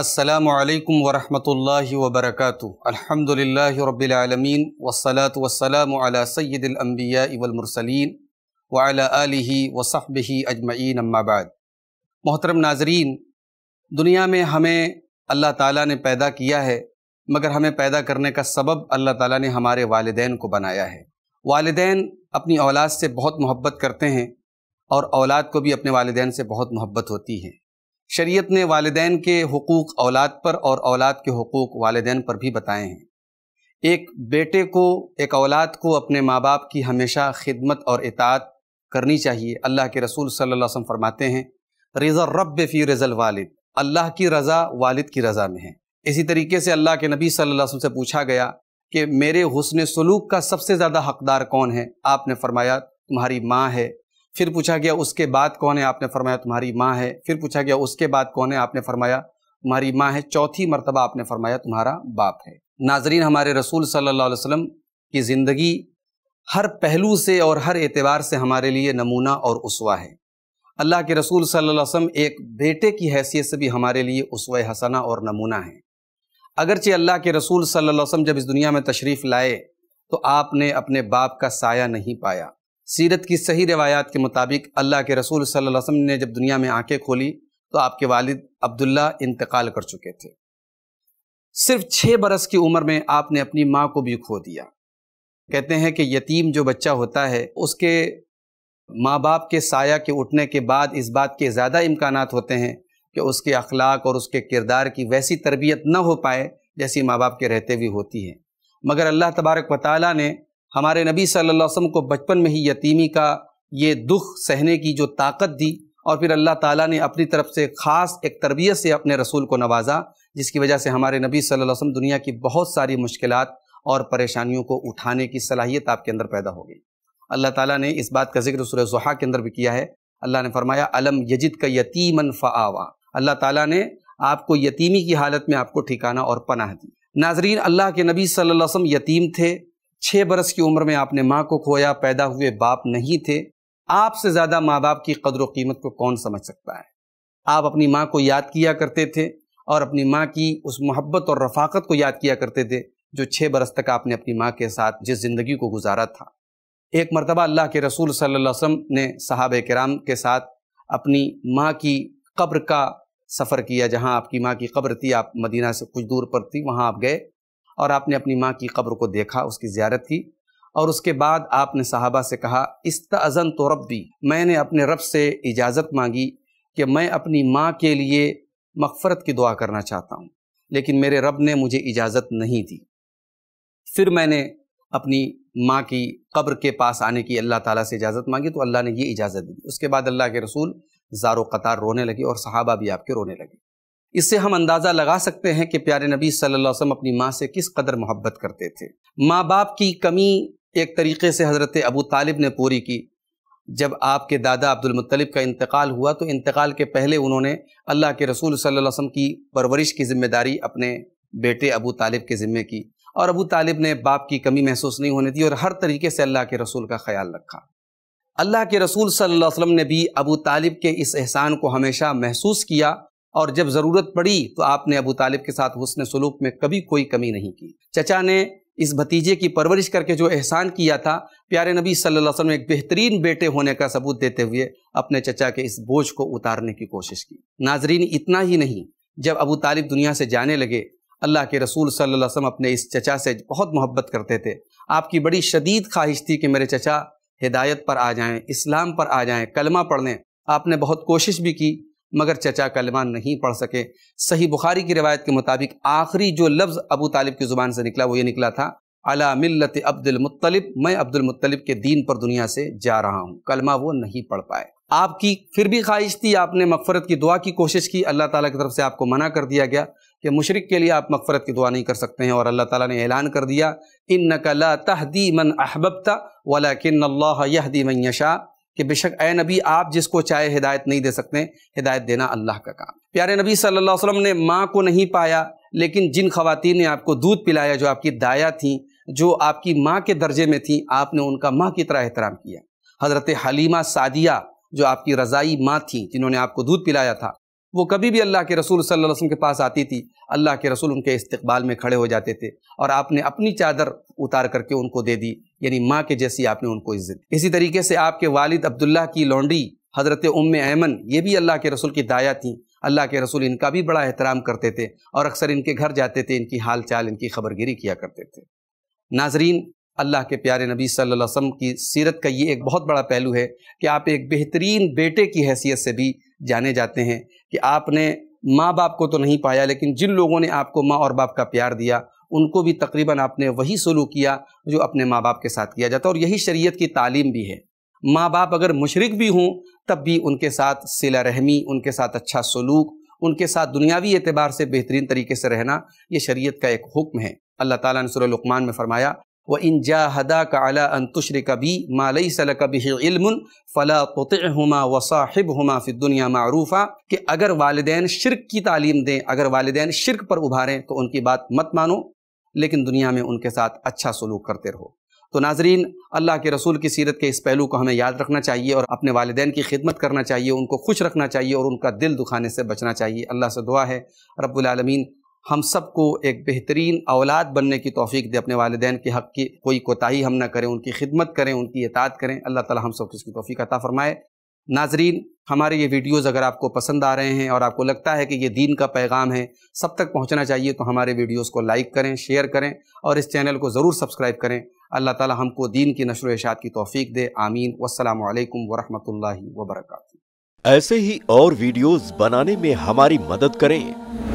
असलकम वरहमल वबरक अलहमदिल्ला रबालमीन वसलात वसलाम सैदम्बिया इवलमरसलिन वाला आलि वसहब अजमैन अम्माबाद मोहतरम नाजरीन दुनिया में हमें अल्लाह ताला ने पैदा किया है मगर हमें पैदा करने का सबब अल्लाह ताला ने हमारे वालदेन को बनाया है वालदेन अपनी औलाद से बहुत मोहब्बत करते हैं और औलाद को भी अपने वालदेन से बहुत मोहब्बत होती है शरीयत ने वालदेन के हकूक़ औलाद पर और औलाद के हकूक़ वालदेन पर भी बताए हैं एक बेटे को एक औलाद को अपने माँ बाप की हमेशा खिदमत और इतात करनी चाहिए अल्लाह के रसूल सल्लल्लाहु अलैहि वसल्लम फरमाते हैं रज़ा रब फ़ी रज़ल वालिद अल्लाह की रज़ा वालिद की रज़ा में है इसी तरीके से अल्लाह के नबी सल्लल्लाहु अलैहि वसल्लम से पूछा गया कि मेरे हुसन सलूक का सबसे ज़्यादा हकदार कौन है आपने फरमाया तुम्हारी माँ है फिर पूछा गया उसके बाद कौन है आपने फरमाया तुम्हारी माँ है फिर पूछा गया उसके बाद कौन है आपने फरमाया तुम्हारी माँ है चौथी मरतबा आपने फरमाया तुम्हारा बाप है नाजरीन हमारे रसूल सल्ला वसलम की ज़िंदगी हर पहलू से और हर एतबार से हमारे लिए नमूना और उसवा है अल्लाह के रसूल सल्लल्लाहु अलैहि वसल्लम एक बेटे की हैसियत से भी हमारे लिए उसव हसना और नमूना है अगरचे अल्लाह के रसूल सल्लल्लाहु अलैहि वसल्लम जब इस दुनिया में तशरीफ़ लाए तो आपने अपने बाप का साया नहीं पाया सीरत की सही रवायात के मुताबिक अल्लाह के रसूल सल्लल्लाहु अलैहि वसल्लम ने जब दुनिया में आंखें खोली तो आपके वालिद अब्दुल्ला इंतकाल कर चुके थे सिर्फ छः बरस की उम्र में आपने अपनी माँ को भी खो दिया कहते हैं कि यतीम जो बच्चा होता है उसके माँ बाप के साया के उठने के बाद इस बात के ज़्यादा इम्कान होते हैं कि उसके अखलाक और उसके किरदार की वैसी तरबियत न हो पाए जैसी माँ बाप के रहते हुए होती है मगर अल्लाह तबारक वाली ने हमारे नबी सल्लल्लाहु अलैहि वसल्लम को बचपन में ही यतीमी का ये दुख सहने की जो ताकत दी और फिर अल्लाह ताला ने अपनी तरफ से ख़ास एक तरबियत से अपने रसूल को नवाजा जिसकी वजह से हमारे नबी सल्लल्लाहु अलैहि वसल्लम दुनिया की बहुत सारी मुश्किल और परेशानियों को उठाने की सलाहियत आपके अंदर पैदा हो गई अल्लाह ताला ने इस बात का जिक्र सुर जुहा के अंदर भी किया है अल्लाह ने फरमाया अलम यजिद का यतीमन फ़ावा अल्लाह ताला ने आपको यतीमी की हालत में आपको ठिकाना और पनाह दी नाजरीन अल्लाह के नबी सल्लल्लाहु अलैहि वसल्लम यतीम थे छः बरस की उम्र में आपने माँ को खोया पैदा हुए बाप नहीं थे आपसे ज़्यादा माँ बाप की कदर कीमत को कौन समझ सकता है आप अपनी माँ को याद किया करते थे और अपनी माँ की उस मोहब्बत और रफाकत को याद किया करते थे जो छः बरस तक आपने अपनी माँ के साथ जिस ज़िंदगी को गुजारा था एक मरतबा अल्लाह के रसूल सल्लल्लाहु ने साहब कराम के साथ अपनी माँ की कब्र का सफ़र किया जहाँ आपकी माँ की कब्र थी आप मदीना से कुछ दूर पर थी वहाँ आप गए और आपने अपनी माँ की कब्र को देखा उसकी ज्यारत की और उसके बाद आपने साहबा से कहा तजन तो रबी मैंने अपने रब से इजाज़त मांगी कि मैं अपनी माँ के लिए मकफ़रत की दुआ करना चाहता हूँ लेकिन मेरे रब ने मुझे इजाज़त नहीं दी फिर मैंने अपनी माँ की कब्र के पास आने की अल्लाह ताला से इजाज़त मांगी तो अल्लाह ने ये इजाज़त दी उसके बाद अल्लाह के रसूल ज़ारो कतार रोने लगे और सहाबा भी आपके रोने लगे इससे हम अंदाज़ा लगा सकते हैं कि प्यारे नबी सल्लल्लाहु अलैहि वसल्लम अपनी माँ से किस कदर मोहब्बत करते थे माँ बाप की कमी एक तरीके से हज़रत अबू तालिब ने पूरी की जब आपके दादा अब्दुल मुत्तलिब का इंतकाल हुआ तो इंतकाल के पहले उन्होंने अल्लाह के रसूल सल्लल्लाहु अलैहि वसल्लम की परवरिश की जिम्मेदारी अपने बेटे अबू तालिब के ज़िम्मे की और अबू तालिब ने बाप की कमी महसूस नहीं होने दी और हर तरीके से अल्लाह के रसूल का ख्याल रखा अल्लाह के रसूल सल्लल्लाहु अलैहि वसल्लम ने भी अबू तालिब के इस एहसान को हमेशा महसूस किया और जब ज़रूरत पड़ी तो आपने अबू तालिब के साथ हुसन सलूक में कभी कोई कमी नहीं की चचा ने इस भतीजे की परवरिश करके जो एहसान किया था प्यारे नबी सल्लल्लाहु अलैहि वसल्लम एक बेहतरीन बेटे होने का सबूत देते हुए अपने चचा के इस बोझ को उतारने की कोशिश की नाजरीन इतना ही नहीं जब अबू तालिब दुनिया से जाने लगे अल्लाह के रसूल सल्लल्लाहु अलैहि वसल्लम अपने इस चचा से बहुत मोहब्बत करते थे आपकी बड़ी शदीद ख्वाहिश थी कि मेरे चचा हिदायत पर आ जाएँ इस्लाम पर आ जाएँ कलमा पढ़ने आपने बहुत कोशिश भी की मगर चचा कलमा नहीं पढ़ सके सही बुखारी की रिवायत के मुताबिक आखिरी जो लफ्ज़ अबू तालिब की ज़ुबान से निकला वो ये निकला था अला मिलत अब्दुलमतलब मैं अब्दुलमतलब के दीन पर दुनिया से जा रहा हूँ कलमा वो नहीं पढ़ पाए आपकी फिर भी ख्वाहिश थी आपने मफफरत की दुआ की कोशिश की अल्लाह ताला की तरफ से आपको मना कर दिया गया कि मुशरक के लिए आप मफ़रत की दुआ नहीं कर सकते हैं और अल्लाह ताला ने ऐलान कर दिया इन नकला तहदी मन अहबबता वाला किन यहदी यशा कि बेशक ए नबी आप जिसको चाहे हिदायत नहीं दे सकते हिदायत देना अल्लाह का काम प्यारे नबी सल्लल्लाहु अलैहि वसल्लम ने माँ को नहीं पाया लेकिन जिन खवतिन ने आपको दूध पिलाया जो आपकी दाया थी जो आपकी माँ के दर्जे में थी आपने उनका माँ की तरह एहतराम किया हज़रत हलीमा सादिया जो आपकी रज़ाई माँ थी जिन्होंने आपको दूध पिलाया था वो कभी भी अल्लाह के रसूल सल्लल्लाहु अलैहि वसल्लम के पास आती थी अल्लाह के रसूल उनके इस्तकबाल में खड़े हो जाते थे और आपने अपनी चादर उतार करके उनको दे दी यानी माँ के जैसी आपने उनको इज्जत इसी तरीके से आपके वालिद अब्दुल्ला की लॉन्ड्री हज़रत उम ऐमन ये भी अल्लाह के रसूल की दाया थी अल्लाह के रसूल इनका भी बड़ा एहतराम करते थे और अक्सर इनके घर जाते थे इनकी हाल चाल इनकी खबरगिरी किया करते थे नाजरीन अल्लाह के प्यारे नबी सल्लल्लाहु अलैहि वसल्लम की सीरत का ये एक बहुत बड़ा पहलू है कि आप एक बेहतरीन बेटे की हैसियत से भी जाने जाते हैं कि आपने माँ बाप को तो नहीं पाया लेकिन जिन लोगों ने आपको माँ और बाप का प्यार दिया उनको भी तकरीबन आपने वही सलूक किया जो अपने माँ बाप के साथ किया जाता है और यही शरीयत की तालीम भी है माँ बाप अगर मुशरक भी हों तब भी उनके साथ सिला रहमी उनके साथ अच्छा सलूक उनके साथ दुनियावी एतबार से बेहतरीन तरीके से रहना ये शरीयत का एक हुक्म है अल्लाह ताला ने सूरह लुकमान में फरमाया व इन हदा का अला अंतुशर कभी मालई सल कभी इल्म फ़ला तुमा व साहिब हमा फिर दुनिया मरूफ़ा कि अगर वालदेन शिरक की तालीम दें अगर वालदेन शिरक पर उभारें तो उनकी बात मत मानो लेकिन दुनिया में उनके साथ अच्छा सलूक करते रहो तो नाजरीन अल्लाह के रसूल की सीरत के इस पहलू को हमें याद रखना चाहिए और अपने वालदेन की खिदमत करना चाहिए उनको खुश रखना चाहिए और उनका दिल दुखाने से बचना चाहिए अल्लाह से दुआ है रब्लमीन हम सबको एक बेहतरीन औलाद बनने की तोफ़ी दे अपने वालदेन के हक़ की कोई कोताही हम ना करें उनकी खिदमत करें उनकी इतात करें अल्लाह ताला हम सबको इसकी तोफ़ी अता फ़रमाए नाजरीन हमारे ये वीडियोस अगर आपको पसंद आ रहे हैं और आपको लगता है कि ये दीन का पैगाम है सब तक पहुंचना चाहिए तो हमारे वीडियोस को लाइक करें शेयर करें और इस चैनल को ज़रूर सब्सक्राइब करें अल्लाह ताला हमको दीन की नशर इशात की तोफ़ी दे आमीन वसलम वरहमल वर्क ऐसे ही और वीडियोज़ बनाने में हमारी मदद करें